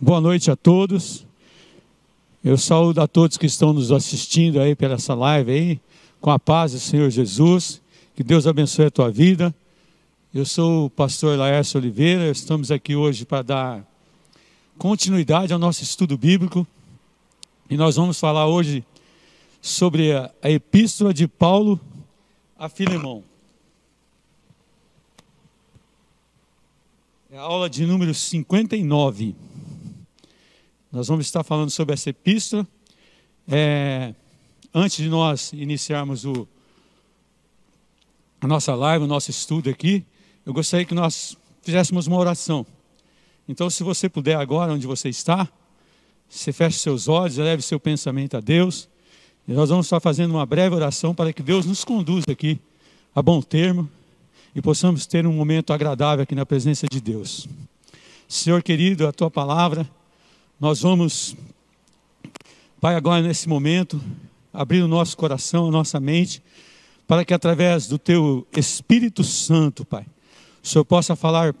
Boa noite a todos. Eu saúdo a todos que estão nos assistindo aí pela essa live aí, com a paz do Senhor Jesus. Que Deus abençoe a tua vida. Eu sou o pastor Laércio Oliveira. Estamos aqui hoje para dar continuidade ao nosso estudo bíblico. E nós vamos falar hoje sobre a, epístola de Paulo a Filemão. É a aula de número 59. Nós vamos estar falando sobre essa epístola. É, antes de nós iniciarmos o, a nossa live, o nosso estudo aqui, eu gostaria que nós fizéssemos uma oração. Então, se você puder agora, onde você está, você feche seus olhos, eleve seu pensamento a Deus. E nós vamos estar fazendo uma breve oração para que Deus nos conduza aqui a bom termo e possamos ter um momento agradável aqui na presença de Deus. Senhor querido, a tua palavra, nós vamos, Pai, agora nesse momento, abrir o nosso coração, a nossa mente, para que através do teu Espírito Santo, Pai, o Senhor possa falar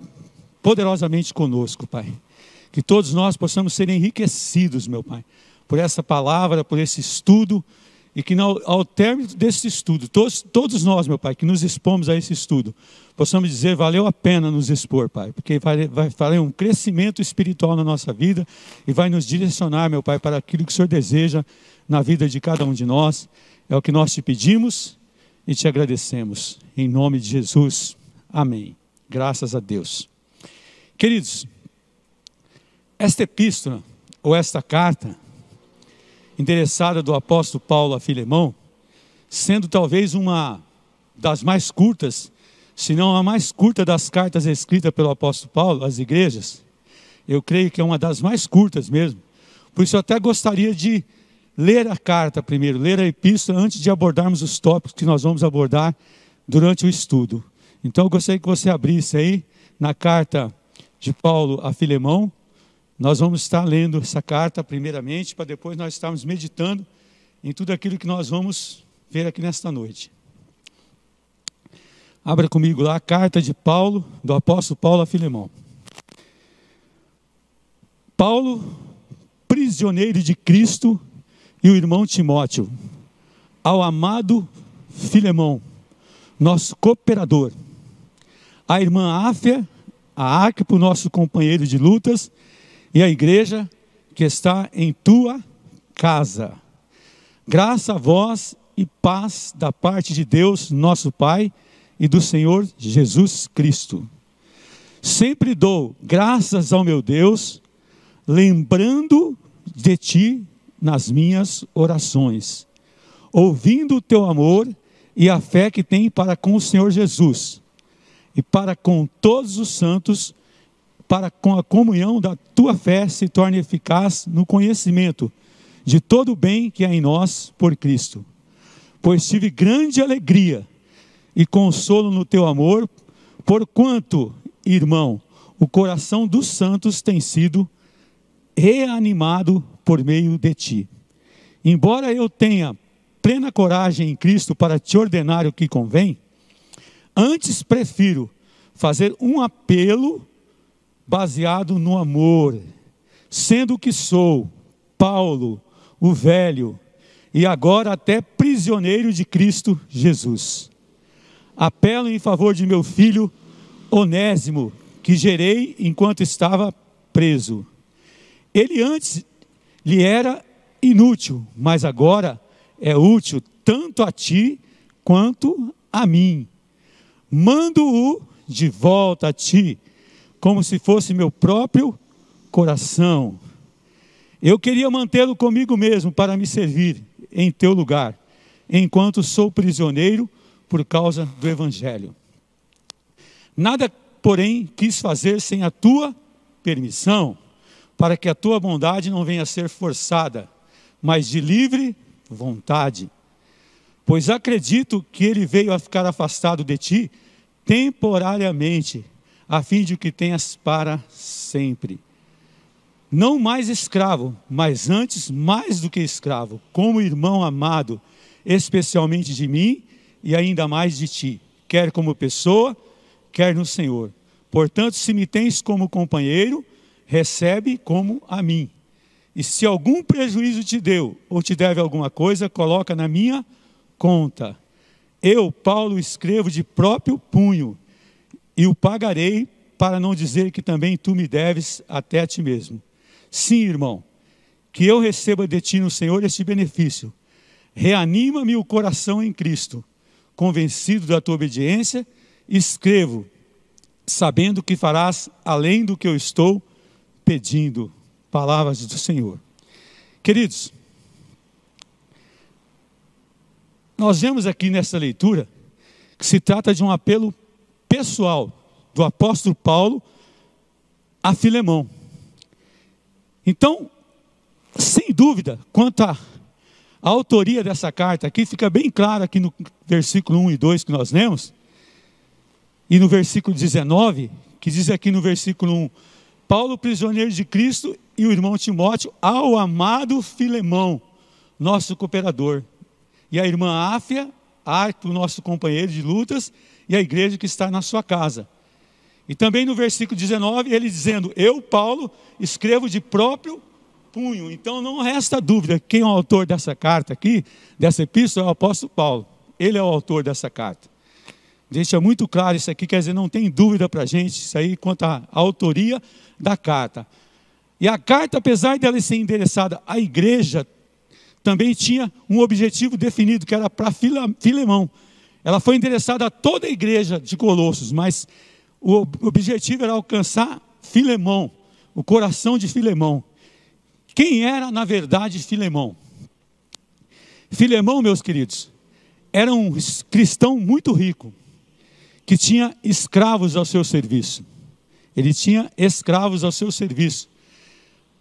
poderosamente conosco, Pai. Que todos nós possamos ser enriquecidos, meu Pai, por essa palavra, por esse estudo, e que ao término desse estudo, todos, todos nós, meu Pai, que nos expomos a esse estudo, possamos dizer, valeu a pena nos expor, Pai, porque vai, vai fazer um crescimento espiritual na nossa vida e vai nos direcionar, meu Pai, para aquilo que o Senhor deseja na vida de cada um de nós. É o que nós te pedimos e te agradecemos. Em nome de Jesus. Amém. Graças a Deus. Queridos, esta epístola ou esta carta interessada do apóstolo Paulo a Filemão, sendo talvez uma das mais curtas, se não a mais curta das cartas escritas pelo apóstolo Paulo às igrejas. Eu creio que é uma das mais curtas mesmo. Por isso eu até gostaria de ler a carta primeiro, ler a epístola antes de abordarmos os tópicos que nós vamos abordar durante o estudo. Então eu gostaria que você abrisse aí na carta de Paulo a Filemão, nós vamos estar lendo essa carta primeiramente, para depois nós estarmos meditando em tudo aquilo que nós vamos ver aqui nesta noite. Abra comigo lá a carta de Paulo, do apóstolo Paulo a Filemão. Paulo, prisioneiro de Cristo, e o irmão Timóteo, ao amado Filemão, nosso cooperador, a irmã Áfia, a Arquipo, nosso companheiro de lutas, e a igreja que está em tua casa. Graça a vós e paz da parte de Deus, nosso Pai, e do Senhor Jesus Cristo. Sempre dou graças ao meu Deus, lembrando de ti nas minhas orações, ouvindo o teu amor e a fé que tem para com o Senhor Jesus e para com todos os santos para com a comunhão da tua fé se torne eficaz no conhecimento de todo o bem que há em nós por Cristo. Pois tive grande alegria e consolo no teu amor, porquanto, irmão, o coração dos santos tem sido reanimado por meio de ti. Embora eu tenha plena coragem em Cristo para te ordenar o que convém, antes prefiro fazer um apelo baseado no amor, sendo que sou Paulo, o velho, e agora até prisioneiro de Cristo Jesus. Apelo em favor de meu filho Onésimo, que gerei enquanto estava preso. Ele antes lhe era inútil, mas agora é útil tanto a ti quanto a mim. Mando-o de volta a ti como se fosse meu próprio coração. Eu queria mantê-lo comigo mesmo para me servir em teu lugar, enquanto sou prisioneiro por causa do Evangelho. Nada, porém, quis fazer sem a tua permissão, para que a tua bondade não venha a ser forçada, mas de livre vontade. Pois acredito que ele veio a ficar afastado de ti temporariamente a fim de que tenhas para sempre. Não mais escravo, mas antes mais do que escravo, como irmão amado, especialmente de mim e ainda mais de ti, quer como pessoa, quer no Senhor. Portanto, se me tens como companheiro, recebe como a mim. E se algum prejuízo te deu ou te deve alguma coisa, coloca na minha conta. Eu, Paulo, escrevo de próprio punho e o pagarei, para não dizer que também tu me deves até a ti mesmo. Sim, irmão, que eu receba de ti no Senhor este benefício. Reanima-me o coração em Cristo, convencido da tua obediência, escrevo, sabendo que farás além do que eu estou pedindo. Palavras do Senhor. Queridos, nós vemos aqui nessa leitura que se trata de um apelo pessoal do apóstolo Paulo a Filemão. Então, sem dúvida, quanto à autoria dessa carta aqui, fica bem claro aqui no versículo 1 e 2 que nós lemos, e no versículo 19, que diz aqui no versículo 1, Paulo, prisioneiro de Cristo, e o irmão Timóteo, ao amado Filemão, nosso cooperador, e a irmã Áfia, Arto, nosso companheiro de lutas, e a igreja que está na sua casa. E também no versículo 19, ele dizendo: Eu, Paulo, escrevo de próprio punho. Então não resta dúvida quem é o autor dessa carta aqui, dessa epístola, é o apóstolo Paulo. Ele é o autor dessa carta. Deixa muito claro isso aqui, quer dizer, não tem dúvida para a gente isso aí quanto à autoria da carta. E a carta, apesar dela ser endereçada à igreja, também tinha um objetivo definido, que era para Filemão ela foi endereçada a toda a igreja de Colossos, mas o objetivo era alcançar Filemão, o coração de Filemão. Quem era, na verdade, Filemão? Filemão, meus queridos, era um cristão muito rico, que tinha escravos ao seu serviço. Ele tinha escravos ao seu serviço.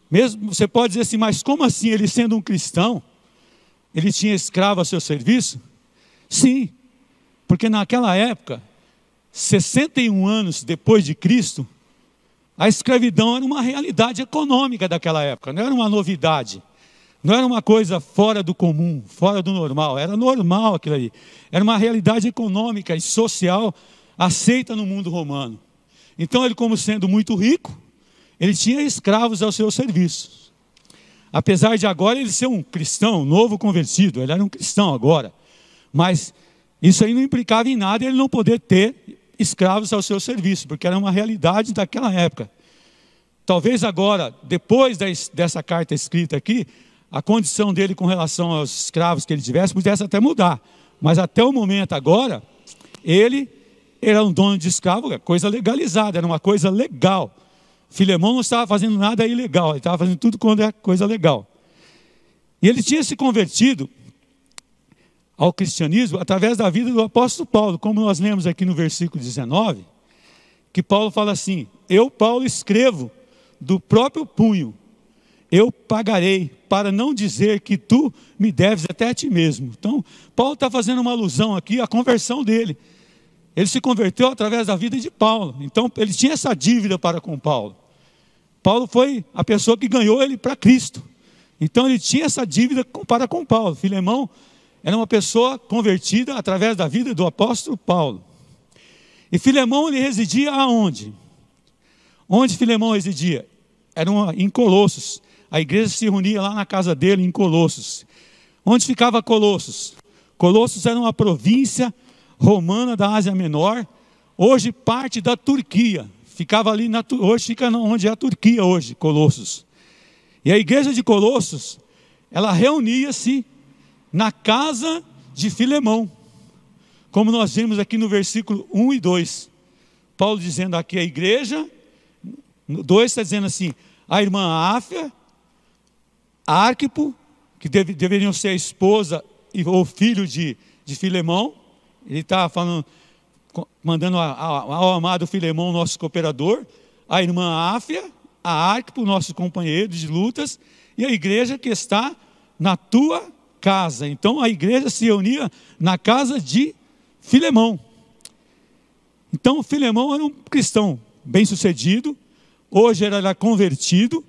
Mesmo você pode dizer assim, mas como assim ele sendo um cristão, ele tinha escravo ao seu serviço? Sim, porque naquela época, 61 anos depois de Cristo, a escravidão era uma realidade econômica daquela época, não era uma novidade. Não era uma coisa fora do comum, fora do normal, era normal aquilo ali. Era uma realidade econômica e social aceita no mundo romano. Então ele, como sendo muito rico, ele tinha escravos ao seu serviço. Apesar de agora ele ser um cristão, novo convertido, ele era um cristão agora, mas isso aí não implicava em nada ele não poder ter escravos ao seu serviço, porque era uma realidade daquela época. Talvez agora, depois dessa carta escrita aqui, a condição dele com relação aos escravos que ele tivesse pudesse até mudar. Mas até o momento agora, ele era um dono de escravo, é coisa legalizada, era uma coisa legal. Filemão não estava fazendo nada ilegal, ele estava fazendo tudo quando é coisa legal. E ele tinha se convertido ao cristianismo através da vida do apóstolo Paulo, como nós lemos aqui no versículo 19, que Paulo fala assim: Eu, Paulo, escrevo do próprio punho, eu pagarei, para não dizer que tu me deves até a ti mesmo. Então, Paulo está fazendo uma alusão aqui à conversão dele. Ele se converteu através da vida de Paulo. Então, ele tinha essa dívida para com Paulo. Paulo foi a pessoa que ganhou ele para Cristo. Então, ele tinha essa dívida para com Paulo. Filemão era uma pessoa convertida através da vida do apóstolo Paulo. E Filemão ele residia aonde? Onde Filemão residia? Era uma, em Colossos. A igreja se reunia lá na casa dele, em Colossos. Onde ficava Colossos? Colossos era uma província romana da Ásia Menor, hoje parte da Turquia. Ficava ali, na, hoje fica onde é a Turquia hoje, Colossos. E a igreja de Colossos, ela reunia-se na casa de Filemão. Como nós vimos aqui no versículo 1 e 2. Paulo dizendo aqui a igreja, 2 está dizendo assim, a irmã Áfia, Arquipo, que deve, deveriam ser a esposa e, ou filho de, de Filemão, ele está falando, mandando a, a, ao amado Filemão, nosso cooperador, a irmã Áfia, a Arquipo, nosso companheiro de lutas, e a igreja que está na tua casa. Então a igreja se reunia na casa de Filemão. Então Filemão era um cristão bem-sucedido, hoje era convertido,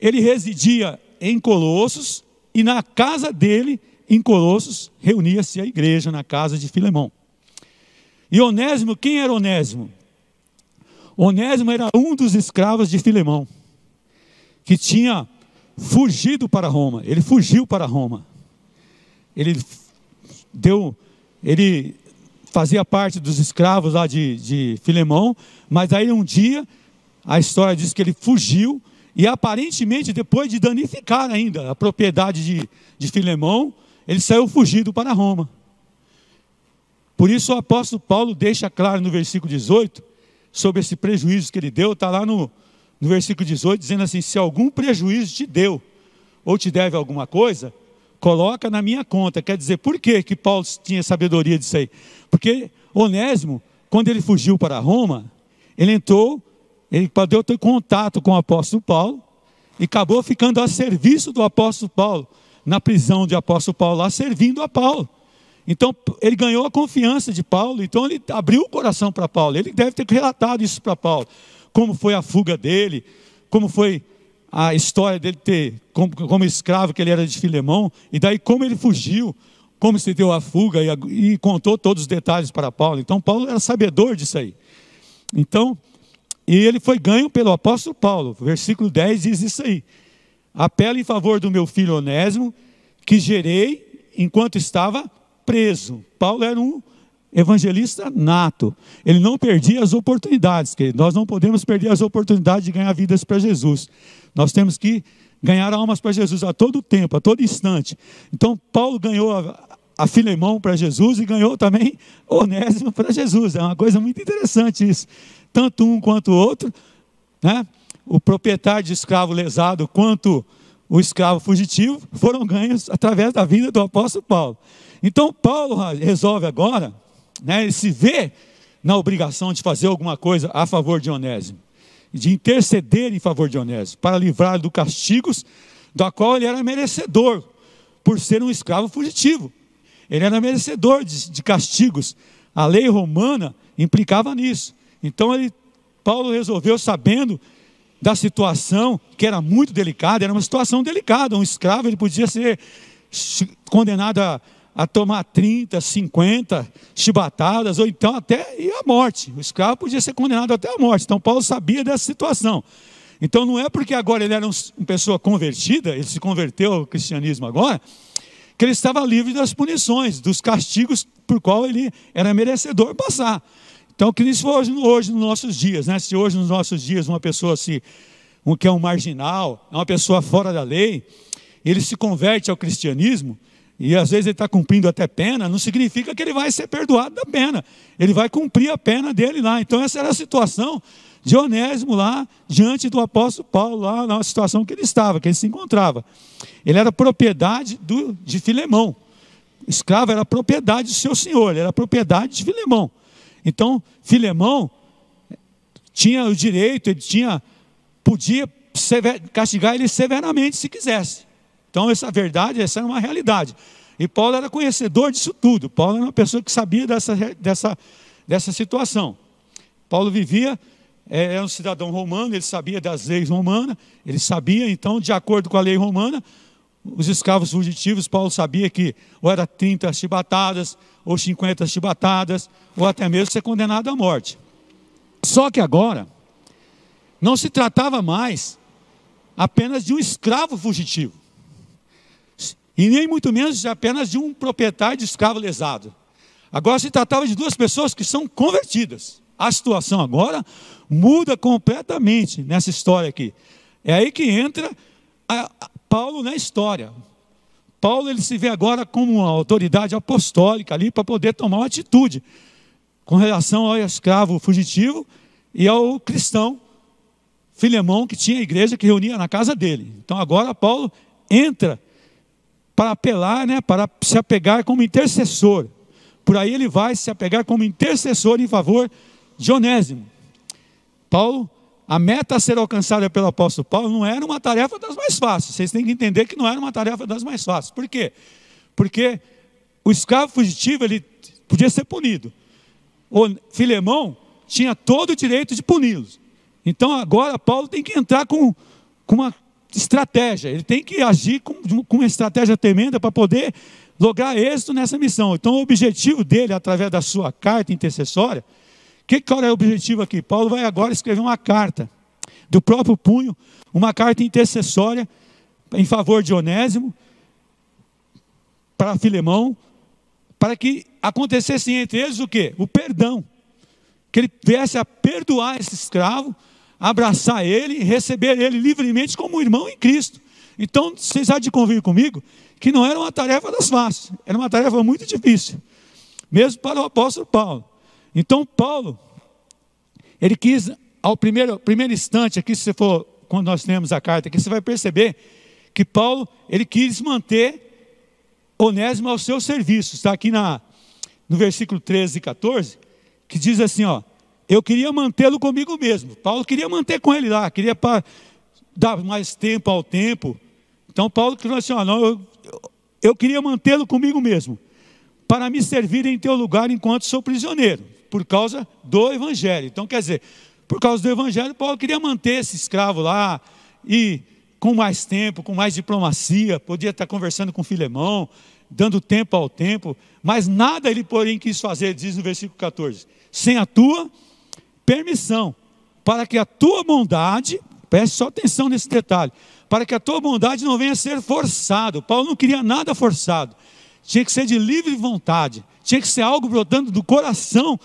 ele residia em Colossos e na casa dele, em Colossos, reunia-se a igreja na casa de Filemão. E Onésimo, quem era Onésimo? Onésimo era um dos escravos de Filemão, que tinha fugido para Roma, ele fugiu para Roma ele deu, ele fazia parte dos escravos lá de, de Filemão, mas aí um dia a história diz que ele fugiu e aparentemente depois de danificar ainda a propriedade de, de Filemão, ele saiu fugido para Roma. Por isso o apóstolo Paulo deixa claro no versículo 18 sobre esse prejuízo que ele deu, está lá no, no versículo 18 dizendo assim: se algum prejuízo te deu ou te deve alguma coisa, coloca na minha conta. Quer dizer, por que, que Paulo tinha sabedoria disso aí? Porque Onésimo, quando ele fugiu para Roma, ele entrou, ele deu ter contato com o apóstolo Paulo e acabou ficando a serviço do apóstolo Paulo, na prisão de apóstolo Paulo, lá servindo a Paulo. Então, ele ganhou a confiança de Paulo, então ele abriu o coração para Paulo. Ele deve ter relatado isso para Paulo, como foi a fuga dele, como foi a história dele ter, como, como escravo, que ele era de Filemão, e daí como ele fugiu, como se deu a fuga, e, e contou todos os detalhes para Paulo. Então, Paulo era sabedor disso aí. Então, e ele foi ganho pelo apóstolo Paulo. Versículo 10 diz isso aí. Apelo em favor do meu filho Onésimo, que gerei enquanto estava preso. Paulo era um evangelista nato. Ele não perdia as oportunidades, querido. Nós não podemos perder as oportunidades de ganhar vidas para Jesus. Nós temos que ganhar almas para Jesus a todo tempo, a todo instante. Então, Paulo ganhou a, a Filemão para Jesus e ganhou também Onésimo para Jesus. É uma coisa muito interessante isso. Tanto um quanto o outro, né? o proprietário de escravo lesado quanto o escravo fugitivo foram ganhos através da vida do apóstolo Paulo. Então, Paulo resolve agora, né, ele se vê na obrigação de fazer alguma coisa a favor de Onésimo de interceder em favor de Onésio, para livrá-lo dos castigos da qual ele era merecedor, por ser um escravo fugitivo. Ele era merecedor de, de castigos. A lei romana implicava nisso. Então ele, Paulo resolveu, sabendo da situação, que era muito delicada, era uma situação delicada. Um escravo ele podia ser condenado a a tomar 30, 50 chibatadas, ou então até ir à morte. O escravo podia ser condenado até a morte. Então Paulo sabia dessa situação. Então não é porque agora ele era uma pessoa convertida, ele se converteu ao cristianismo agora, que ele estava livre das punições, dos castigos por qual ele era merecedor passar. Então, que isso hoje, hoje nos nossos dias, né? Se hoje nos nossos dias uma pessoa se, um que é um marginal, é uma pessoa fora da lei, ele se converte ao cristianismo, e às vezes ele está cumprindo até pena, não significa que ele vai ser perdoado da pena. Ele vai cumprir a pena dele lá. Então, essa era a situação de Onésimo lá, diante do apóstolo Paulo, lá na situação que ele estava, que ele se encontrava. Ele era propriedade do, de Filemão. Escravo era propriedade do seu senhor, ele era propriedade de Filemão. Então, Filemão tinha o direito, ele tinha, podia sever, castigar ele severamente se quisesse. Então, essa verdade, essa é uma realidade. E Paulo era conhecedor disso tudo. Paulo era uma pessoa que sabia dessa, dessa, dessa situação. Paulo vivia, é, era um cidadão romano, ele sabia das leis romanas, ele sabia, então, de acordo com a lei romana, os escravos fugitivos, Paulo sabia que ou era 30 chibatadas, ou 50 chibatadas, ou até mesmo ser condenado à morte. Só que agora, não se tratava mais apenas de um escravo fugitivo e nem muito menos apenas de um proprietário de escravo lesado. Agora se tratava de duas pessoas que são convertidas. A situação agora muda completamente nessa história aqui. É aí que entra a, Paulo na história. Paulo ele se vê agora como uma autoridade apostólica ali para poder tomar uma atitude com relação ao escravo fugitivo e ao cristão Filemão que tinha a igreja que reunia na casa dele. Então agora Paulo entra para apelar, né, para se apegar como intercessor. Por aí ele vai se apegar como intercessor em favor de Onésimo. Paulo, a meta a ser alcançada pelo apóstolo Paulo não era uma tarefa das mais fáceis. Vocês têm que entender que não era uma tarefa das mais fáceis. Por quê? Porque o escravo fugitivo ele podia ser punido. O Filemão tinha todo o direito de puni-los. Então agora Paulo tem que entrar com, com uma estratégia, ele tem que agir com, com uma estratégia tremenda para poder lograr êxito nessa missão. Então, o objetivo dele, através da sua carta intercessória, que qual é o objetivo aqui? Paulo vai agora escrever uma carta, do próprio punho, uma carta intercessória em favor de Onésimo, para Filemão, para que acontecesse entre eles o quê? O perdão. Que ele viesse a perdoar esse escravo, abraçar Ele, receber Ele livremente como irmão em Cristo. Então, vocês há de convir comigo que não era uma tarefa das fáceis, era uma tarefa muito difícil, mesmo para o apóstolo Paulo. Então, Paulo, ele quis, ao primeiro, primeiro instante aqui, se você for, quando nós lemos a carta aqui, você vai perceber que Paulo, ele quis manter Onésimo ao seu serviço. Está aqui na, no versículo 13 e 14, que diz assim, ó, eu queria mantê-lo comigo mesmo. Paulo queria manter com ele lá, queria dar mais tempo ao tempo. Então Paulo falou assim: ó, não, eu, eu queria mantê-lo comigo mesmo, para me servir em teu lugar enquanto sou prisioneiro, por causa do evangelho. Então quer dizer, por causa do evangelho, Paulo queria manter esse escravo lá e com mais tempo, com mais diplomacia, podia estar conversando com Filemão, dando tempo ao tempo, mas nada ele, porém, quis fazer, diz no versículo 14, sem a tua permissão para que a tua bondade, preste só atenção nesse detalhe, para que a tua bondade não venha a ser forçado. Paulo não queria nada forçado. Tinha que ser de livre vontade, tinha que ser algo brotando do coração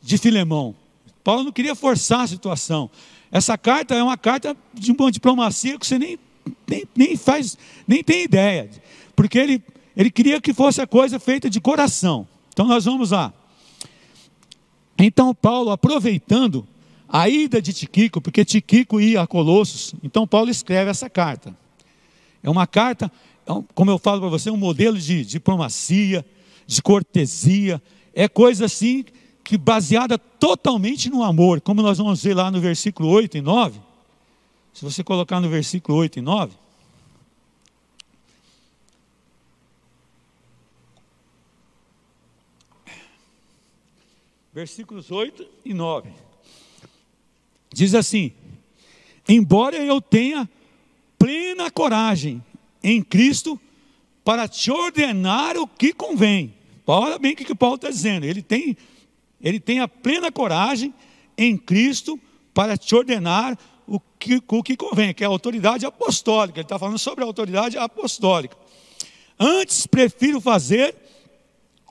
de Filemão. Paulo não queria forçar a situação. Essa carta é uma carta de uma diplomacia que você nem, nem, nem faz, nem tem ideia. Porque ele, ele queria que fosse a coisa feita de coração. Então nós vamos lá. Então Paulo, aproveitando a ida de Tiquico, porque Tiquico ia a Colossos, então Paulo escreve essa carta. É uma carta, é como eu falo para você, um modelo de diplomacia, de cortesia, é coisa assim que baseada totalmente no amor, como nós vamos ver lá no versículo 8 e 9. Se você colocar no versículo 8 e 9, versículos 8 e 9. Diz assim: Embora eu tenha plena coragem em Cristo para te ordenar o que convém. Olha bem o que Paulo está dizendo. Ele tem, ele tem a plena coragem em Cristo para te ordenar o que, o que convém, que é a autoridade apostólica. Ele está falando sobre a autoridade apostólica. Antes prefiro fazer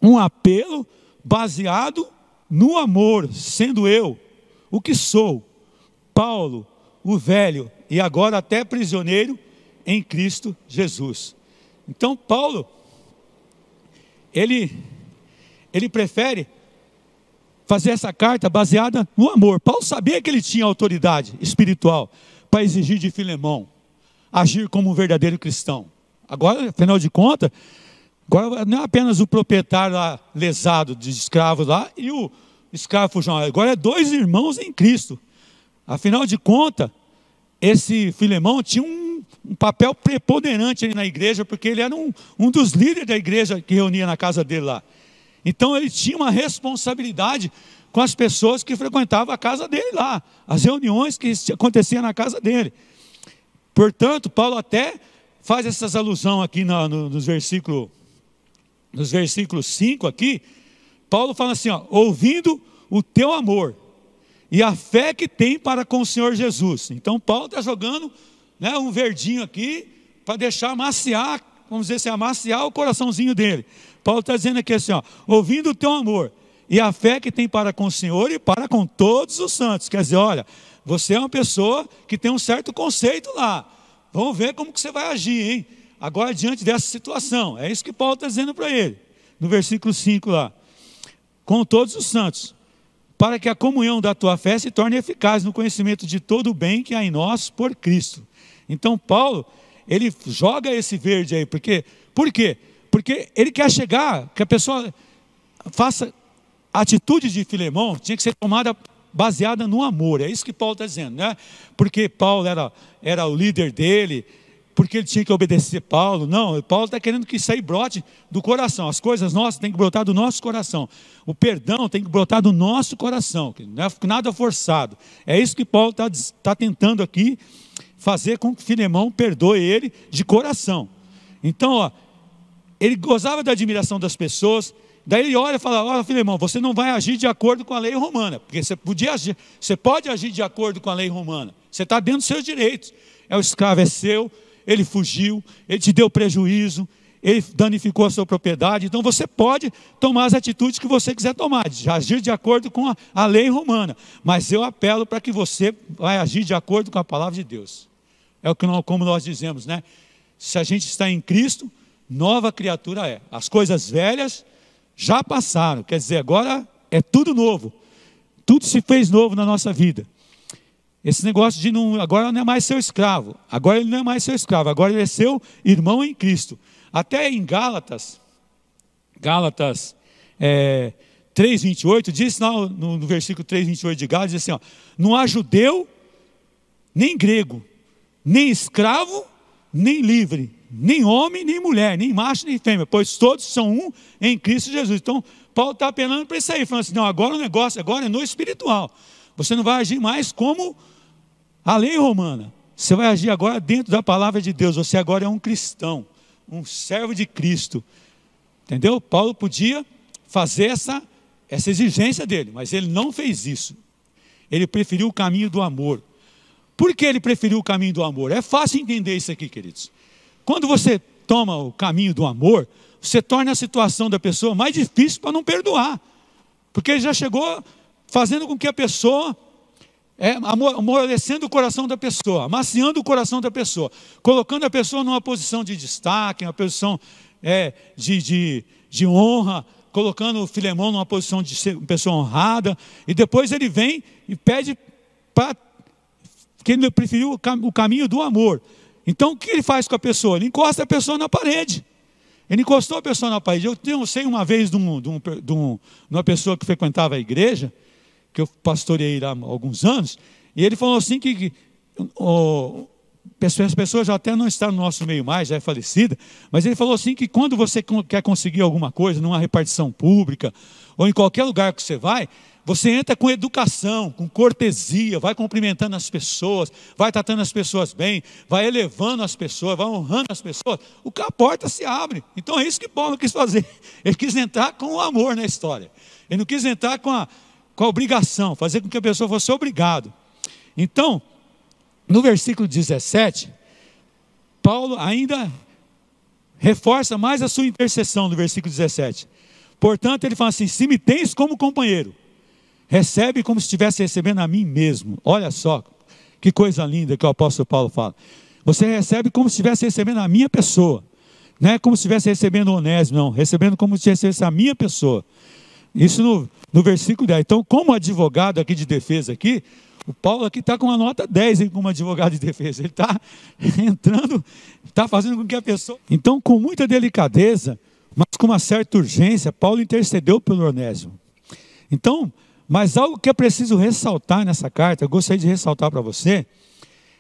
um apelo baseado no amor, sendo eu o que sou, Paulo, o velho e agora até prisioneiro em Cristo Jesus. Então Paulo ele ele prefere fazer essa carta baseada no amor. Paulo sabia que ele tinha autoridade espiritual para exigir de Filemão agir como um verdadeiro cristão. Agora, afinal de contas, Agora não é apenas o proprietário lá, lesado de escravos lá e o escravo fujão. Agora é dois irmãos em Cristo. Afinal de contas, esse Filemão tinha um, um papel preponderante na igreja, porque ele era um, um dos líderes da igreja que reunia na casa dele lá. Então ele tinha uma responsabilidade com as pessoas que frequentavam a casa dele lá, as reuniões que aconteciam na casa dele. Portanto, Paulo até faz essas alusões aqui no, no, nos versículos nos versículos 5 aqui, Paulo fala assim: ó, ouvindo o teu amor e a fé que tem para com o Senhor Jesus. Então, Paulo está jogando né, um verdinho aqui para deixar amaciar, vamos dizer assim, amaciar o coraçãozinho dele. Paulo está dizendo aqui assim: ó, ouvindo o teu amor e a fé que tem para com o Senhor e para com todos os santos. Quer dizer, olha, você é uma pessoa que tem um certo conceito lá. Vamos ver como que você vai agir, hein? Agora, diante dessa situação, é isso que Paulo está dizendo para ele, no versículo 5 lá. Com todos os santos, para que a comunhão da tua fé se torne eficaz no conhecimento de todo o bem que há em nós por Cristo. Então, Paulo, ele joga esse verde aí, porque, por quê? Porque ele quer chegar, que a pessoa faça. A atitude de Filemão tinha que ser tomada baseada no amor, é isso que Paulo está dizendo, né? Porque Paulo era, era o líder dele, porque ele tinha que obedecer Paulo. Não, Paulo está querendo que isso aí brote do coração. As coisas nossas têm que brotar do nosso coração. O perdão tem que brotar do nosso coração. Não é nada forçado. É isso que Paulo está tá tentando aqui fazer com que Filemão perdoe ele de coração. Então, ó, ele gozava da admiração das pessoas. Daí ele olha e fala: Olha, Filemão, você não vai agir de acordo com a lei romana, porque você podia agir, você pode agir de acordo com a lei romana. Você está dentro dos seus direitos. É o escravo é seu, ele fugiu, ele te deu prejuízo, ele danificou a sua propriedade. Então você pode tomar as atitudes que você quiser tomar, agir de acordo com a, a lei romana. Mas eu apelo para que você vai agir de acordo com a palavra de Deus. É o que nós, como nós dizemos, né? Se a gente está em Cristo, nova criatura é. As coisas velhas já passaram, quer dizer, agora é tudo novo. Tudo se fez novo na nossa vida. Esse negócio de não, agora não é mais seu escravo, agora ele não é mais seu escravo, agora ele é seu irmão em Cristo. Até em Gálatas, Gálatas é, 3,28, diz no, no, versículo 3,28 de Gálatas, diz assim: ó, não há judeu, nem grego, nem escravo, nem livre, nem homem, nem mulher, nem macho, nem fêmea, pois todos são um em Cristo Jesus. Então, Paulo está apelando para isso aí, falando assim: não, agora o negócio agora é no espiritual. Você não vai agir mais como a lei romana, você vai agir agora dentro da palavra de Deus, você agora é um cristão, um servo de Cristo. Entendeu? Paulo podia fazer essa, essa exigência dele, mas ele não fez isso. Ele preferiu o caminho do amor. Por que ele preferiu o caminho do amor? É fácil entender isso aqui, queridos. Quando você toma o caminho do amor, você torna a situação da pessoa mais difícil para não perdoar. Porque ele já chegou fazendo com que a pessoa é, amolecendo o coração da pessoa, amaciando o coração da pessoa, colocando a pessoa numa posição de destaque, uma posição é, de, de, de honra, colocando o Filemão numa posição de ser uma pessoa honrada, e depois ele vem e pede para que ele preferiu o caminho do amor. Então o que ele faz com a pessoa? Ele encosta a pessoa na parede. Ele encostou a pessoa na parede. Eu tenho, sei uma vez de, um, de, um, de uma pessoa que frequentava a igreja, que eu pastoreei lá há alguns anos, e ele falou assim que, que oh, as pessoas já até não estão no nosso meio mais, já é falecida, mas ele falou assim que quando você quer conseguir alguma coisa numa repartição pública ou em qualquer lugar que você vai, você entra com educação, com cortesia, vai cumprimentando as pessoas, vai tratando as pessoas bem, vai elevando as pessoas, vai honrando as pessoas, a porta se abre. Então é isso que Paulo quis fazer. Ele quis entrar com o amor na história. Ele não quis entrar com a com a obrigação, fazer com que a pessoa fosse obrigado. Então, no versículo 17, Paulo ainda reforça mais a sua intercessão no versículo 17. Portanto, ele fala assim: se me tens como companheiro, recebe como se estivesse recebendo a mim mesmo. Olha só que coisa linda que o apóstolo Paulo fala. Você recebe como se estivesse recebendo a minha pessoa. Não é como se estivesse recebendo o Onésimo, não. Recebendo como se estivesse a minha pessoa. Isso no no versículo 10. Então, como advogado aqui de defesa aqui, o Paulo aqui está com uma nota 10 hein, como advogado de defesa. Ele está entrando, está fazendo com que a pessoa. Então, com muita delicadeza, mas com uma certa urgência, Paulo intercedeu pelo Onésio. Então, mas algo que é preciso ressaltar nessa carta, eu gostaria de ressaltar para você,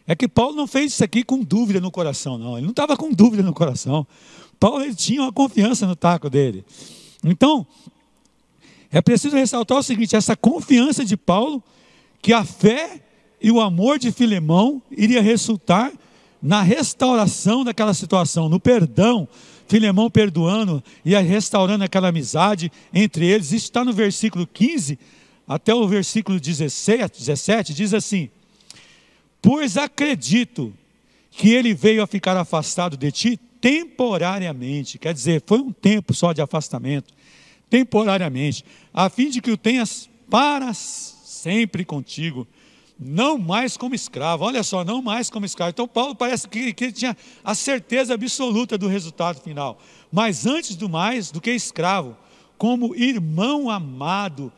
é que Paulo não fez isso aqui com dúvida no coração, não. Ele não estava com dúvida no coração. Paulo ele tinha uma confiança no taco dele. Então, é preciso ressaltar o seguinte: essa confiança de Paulo, que a fé e o amor de Filemão iria resultar na restauração daquela situação, no perdão, Filemão perdoando e restaurando aquela amizade entre eles. Isso está no versículo 15 até o versículo 16, 17, diz assim: Pois acredito que ele veio a ficar afastado de ti temporariamente, quer dizer, foi um tempo só de afastamento temporariamente, a fim de que o tenhas para sempre contigo, não mais como escravo. Olha só, não mais como escravo. Então, Paulo parece que, que ele tinha a certeza absoluta do resultado final. Mas antes do mais, do que escravo, como irmão amado,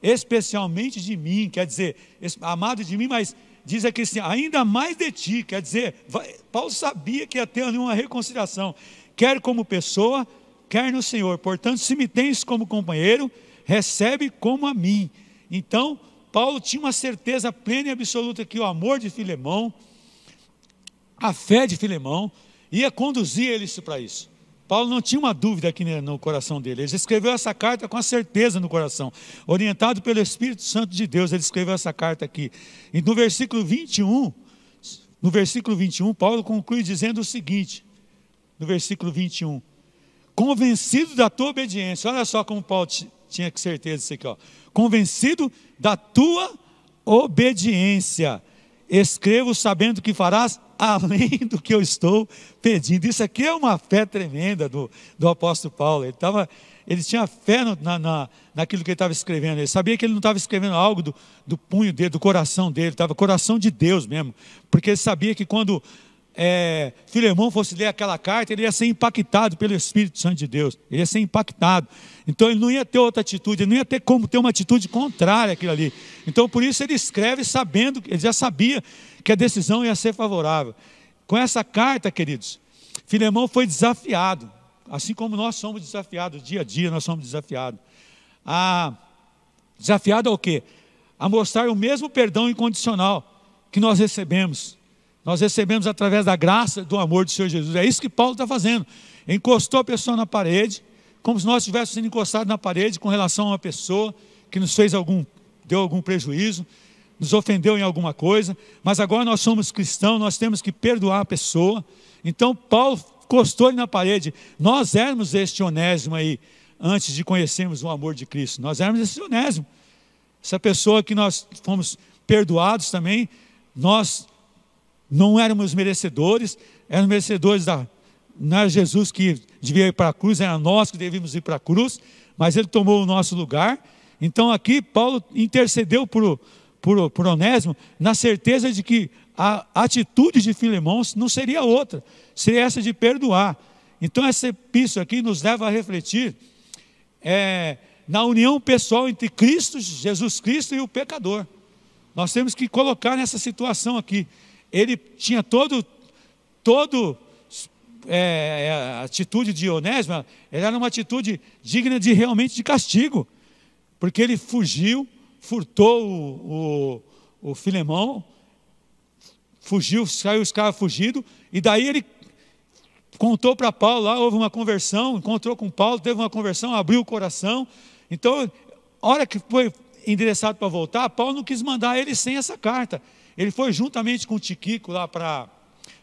especialmente de mim, quer dizer, amado de mim, mas diz aqui assim, ainda mais de ti, quer dizer, vai, Paulo sabia que ia ter ali uma reconciliação, quer como pessoa, quer no Senhor. Portanto, se me tens como companheiro, recebe como a mim. Então, Paulo tinha uma certeza plena e absoluta que o amor de Filemão, a fé de Filemão, ia conduzir ele para isso. Paulo não tinha uma dúvida aqui no coração dele. Ele escreveu essa carta com a certeza no coração. Orientado pelo Espírito Santo de Deus, ele escreveu essa carta aqui. E no versículo 21, no versículo 21, Paulo conclui dizendo o seguinte: no versículo 21, convencido da tua obediência. Olha só como Paulo tinha certeza disso aqui, ó. Convencido da tua obediência. Escrevo sabendo que farás além do que eu estou pedindo. Isso aqui é uma fé tremenda do, do apóstolo Paulo. Ele, tava, ele tinha fé no, na, na, naquilo que ele estava escrevendo. Ele sabia que ele não estava escrevendo algo do, do punho dele, do coração dele. Estava coração de Deus mesmo. Porque ele sabia que quando é, Filemão fosse ler aquela carta, ele ia ser impactado pelo Espírito Santo de Deus, ele ia ser impactado. Então ele não ia ter outra atitude, ele não ia ter como ter uma atitude contrária àquilo ali. Então por isso ele escreve sabendo, ele já sabia que a decisão ia ser favorável. Com essa carta, queridos, Filemão foi desafiado, assim como nós somos desafiados, dia a dia nós somos desafiados. A, desafiado ao quê? A mostrar o mesmo perdão incondicional que nós recebemos nós recebemos através da graça do amor do Senhor Jesus. É isso que Paulo está fazendo. Encostou a pessoa na parede, como se nós tivéssemos sido encostados na parede com relação a uma pessoa que nos fez algum, deu algum prejuízo, nos ofendeu em alguma coisa, mas agora nós somos cristãos, nós temos que perdoar a pessoa. Então Paulo encostou ele na parede. Nós éramos este onésimo aí, antes de conhecermos o amor de Cristo. Nós éramos esse onésimo. Essa pessoa que nós fomos perdoados também, nós não éramos merecedores, éramos merecedores da. Não era Jesus que devia ir para a cruz, era nós que devíamos ir para a cruz, mas ele tomou o nosso lugar. Então aqui Paulo intercedeu por, por, por Onésimo, na certeza de que a atitude de Filemão não seria outra, seria essa de perdoar. Então essa epístola aqui nos leva a refletir é, na união pessoal entre Cristo, Jesus Cristo e o pecador. Nós temos que colocar nessa situação aqui ele tinha todo, todo é, é atitude de Onésima, era uma atitude digna de realmente de castigo, porque ele fugiu, furtou o, o, o Filemão, fugiu, saiu os caras fugido, e daí ele contou para Paulo lá, houve uma conversão, encontrou com Paulo, teve uma conversão, abriu o coração. Então, hora que foi endereçado para voltar, Paulo não quis mandar ele sem essa carta. Ele foi juntamente com o Tiquico lá para,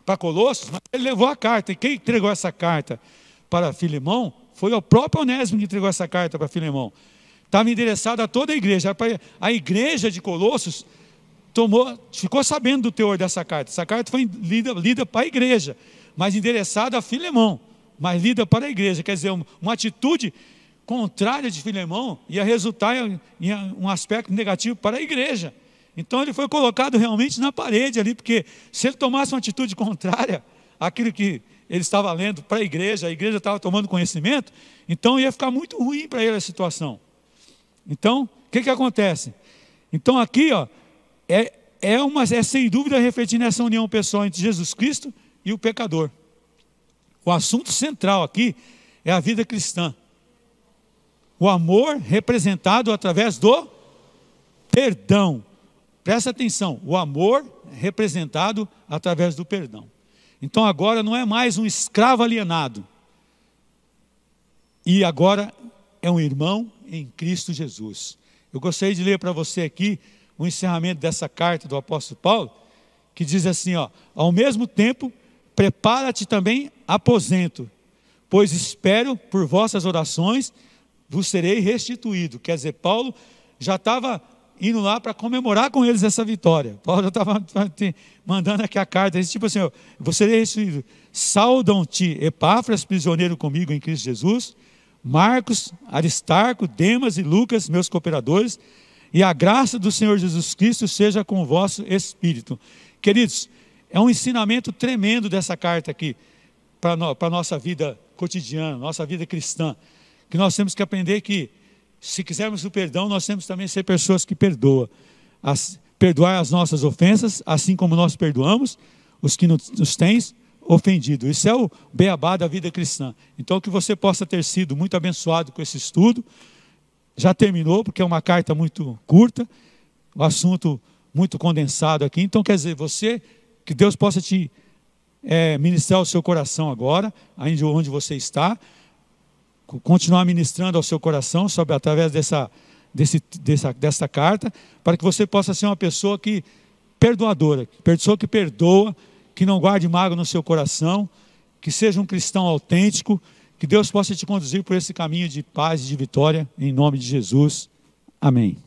para Colossos, mas ele levou a carta. E quem entregou essa carta para Filemão foi o próprio Onésimo que entregou essa carta para Filemão. Estava endereçada a toda a igreja. A igreja de Colossos tomou, ficou sabendo do teor dessa carta. Essa carta foi lida, lida para a igreja, mas endereçada a Filemão, mas lida para a igreja. Quer dizer, uma atitude contrária de Filemão ia resultar em um aspecto negativo para a igreja. Então ele foi colocado realmente na parede ali, porque se ele tomasse uma atitude contrária àquilo que ele estava lendo para a igreja, a igreja estava tomando conhecimento, então ia ficar muito ruim para ele a situação. Então, o que, que acontece? Então aqui, ó, é, é, uma, é sem dúvida refletir nessa união pessoal entre Jesus Cristo e o pecador. O assunto central aqui é a vida cristã. O amor representado através do perdão. Presta atenção, o amor representado através do perdão. Então agora não é mais um escravo alienado. E agora é um irmão em Cristo Jesus. Eu gostaria de ler para você aqui o encerramento dessa carta do apóstolo Paulo, que diz assim, ó: "Ao mesmo tempo, prepara-te também aposento, pois espero por vossas orações vos serei restituído. Quer dizer, Paulo já estava indo lá para comemorar com eles essa vitória. Paulo já estava mandando aqui a carta, tipo assim, você serei restituído. Saudam-te, Epáfras, prisioneiro comigo em Cristo Jesus, Marcos, Aristarco, Demas e Lucas, meus cooperadores, e a graça do Senhor Jesus Cristo seja com o vosso espírito. Queridos, é um ensinamento tremendo dessa carta aqui para no, a nossa vida cotidiana, nossa vida cristã que nós temos que aprender que, se quisermos o perdão, nós temos também que ser pessoas que perdoam. As, perdoar as nossas ofensas, assim como nós perdoamos os que nos, nos ofendido. Isso é o beabá da vida cristã. Então, que você possa ter sido muito abençoado com esse estudo. Já terminou, porque é uma carta muito curta, o um assunto muito condensado aqui. Então, quer dizer, você, que Deus possa te é, ministrar o seu coração agora, onde você está continuar ministrando ao seu coração sobre através dessa, desse, dessa, dessa carta, para que você possa ser uma pessoa que perdoadora, pessoa que perdoa, que não guarde mágoa no seu coração, que seja um cristão autêntico, que Deus possa te conduzir por esse caminho de paz e de vitória, em nome de Jesus. Amém.